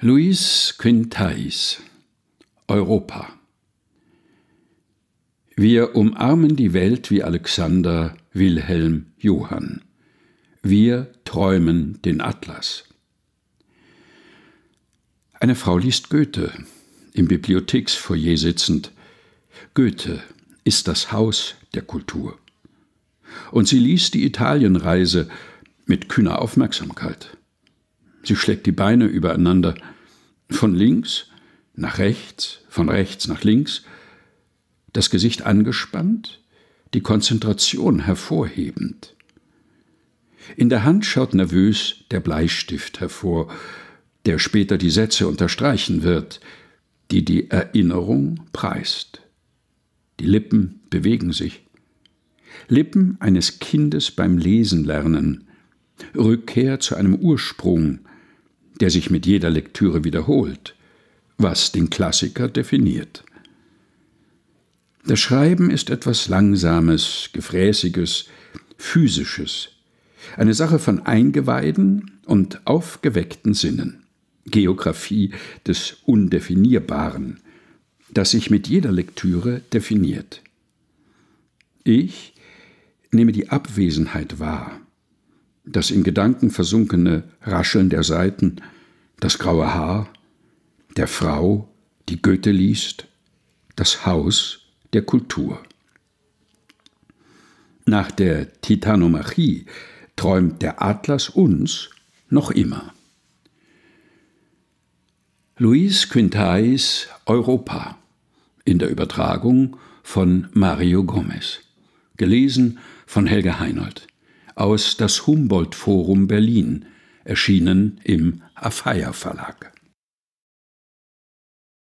Luis Quintais Europa Wir umarmen die Welt wie Alexander Wilhelm Johann. Wir träumen den Atlas. Eine Frau liest Goethe, im Bibliotheksfoyer sitzend. Goethe ist das Haus der Kultur. Und sie liest die Italienreise mit kühner Aufmerksamkeit. Sie schlägt die Beine übereinander. Von links nach rechts, von rechts nach links. Das Gesicht angespannt, die Konzentration hervorhebend. In der Hand schaut nervös der Bleistift hervor, der später die Sätze unterstreichen wird, die die Erinnerung preist. Die Lippen bewegen sich. Lippen eines Kindes beim Lesen lernen. Rückkehr zu einem Ursprung, der sich mit jeder Lektüre wiederholt, was den Klassiker definiert. Das Schreiben ist etwas Langsames, Gefräßiges, Physisches, eine Sache von eingeweiden und aufgeweckten Sinnen, Geographie des Undefinierbaren, das sich mit jeder Lektüre definiert. Ich nehme die Abwesenheit wahr, das in Gedanken versunkene Rascheln der Seiten, das graue Haar, der Frau, die Goethe liest, das Haus der Kultur. Nach der Titanomachie träumt der Atlas uns noch immer. Luis Quintais Europa in der Übertragung von Mario Gomez. Gelesen von Helga Heinold aus Das Humboldt Forum Berlin, erschienen im Afeier Verlag.